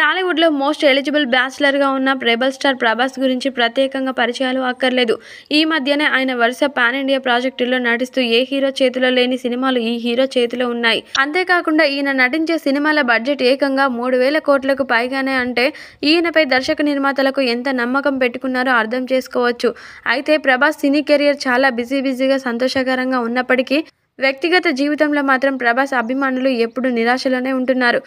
టాలీవుడ్లో most eligible బ్యాచిలర్గా ఉన్న ప్రేబల్ star Prabhas గురించి ప్రత్యేకంగా పరిచయాలు అక్కర్లేదు ఈ మధ్యనే ఆయన వరుస పాన్ ఇండియా ప్రాజెక్టుల్లో నటిస్తూ ఏ హీరో చేతిలో లేని సినిమాలు ఈ హీరో చేతిలో ఉన్నాయి అంతేకాకుండా ఈయన నటించే సినిమాల బడ్జెట్ ఏకంగా మూడు వేల కోట్లకు పైగానే అంటే ఈయనపై దర్శక నిర్మాతలకు ఎంత నమ్మకం పెట్టుకున్నారో అర్థం చేసుకోవచ్చు అయితే ప్రభాస్ సినీ కెరియర్ చాలా బిజీ బిజీగా సంతోషకరంగా ఉన్నప్పటికీ వ్యక్తిగత జీవితంలో మాత్రం ప్రభాస్ అభిమానులు ఎప్పుడు నిరాశలోనే ఉంటున్నారు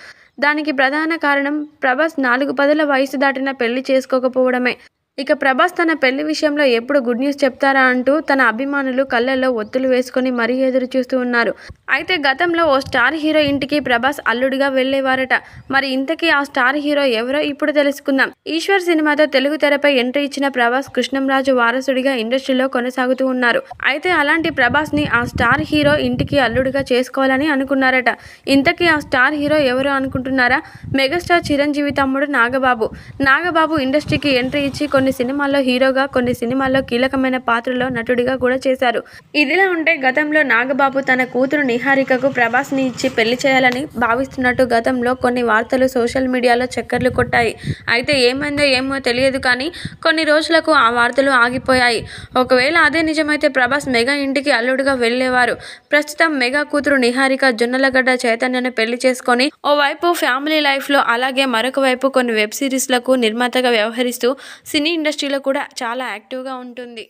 దానికి ప్రధాన కారణం ప్రభాస్ నాలుగు పదుల వయసు దాటిన పెళ్లి చేసుకోకపోవడమే ఇక ప్రభాస్ తన పెళ్లి విషయంలో ఎప్పుడు గుడ్ న్యూస్ చెప్తారా అంటూ తన అభిమానులు కళ్ళల్లో ఒత్తులు వేసుకొని మరీ ఎదురు చూస్తూ ఉన్నారు అయితే గతంలో ఓ స్టార్ హీరో ఇంటికి ప్రభాస్ అల్లుడిగా వెళ్ళేవారట మరి ఇంతకీ ఆ స్టార్ హీరో ఎవరో ఇప్పుడు తెలుసుకుందాం ఈశ్వర్ సినిమాతో తెలుగు తెరపై ఎంట్రీ ఇచ్చిన ప్రభాస్ కృష్ణంరాజు వారసుడిగా ఇండస్ట్రీలో కొనసాగుతూ ఉన్నారు అయితే అలాంటి ప్రభాస్ ని ఆ స్టార్ హీరో ఇంటికి అల్లుడిగా చేసుకోవాలని అనుకున్నారట ఇంతకీ ఆ స్టార్ హీరో ఎవరో అనుకుంటున్నారా మెగాస్టార్ చిరంజీవి తమ్ముడు నాగబాబు నాగబాబు ఇండస్ట్రీకి ఎంట్రీ ఇచ్చి కొన్ని సినిమాల్లో హీరోగా కొన్ని సినిమాల్లో కీలకమైన పాత్రలో నటుడిగా కూడా చేశారు ఇదిలా ఉంటే గతంలో నాగబాబు తన కూతురు నిహారికకు ప్రభాస్ని ఇచ్చి పెళ్లి చేయాలని భావిస్తున్నట్టు గతంలో కొన్ని వార్తలు సోషల్ మీడియాలో చక్కర్లు కొట్టాయి అయితే ఏమైందో ఏమో తెలియదు కానీ కొన్ని రోజులకు ఆ వార్తలు ఆగిపోయాయి ఒకవేళ అదే నిజమైతే ప్రభాస్ మెగా ఇంటికి అల్లుడుగా వెళ్ళేవారు ప్రస్తుతం మెగా కూతురు నిహారిక జొన్నలగడ్డ చైతన్యను పెళ్లి చేసుకొని ఓవైపు ఫ్యామిలీ లైఫ్లో అలాగే మరొక వైపు కొన్ని వెబ్ సిరీస్లకు నిర్మాతగా వ్యవహరిస్తూ సినీ ఇండస్ట్రీలో కూడా చాలా యాక్టివ్గా ఉంటుంది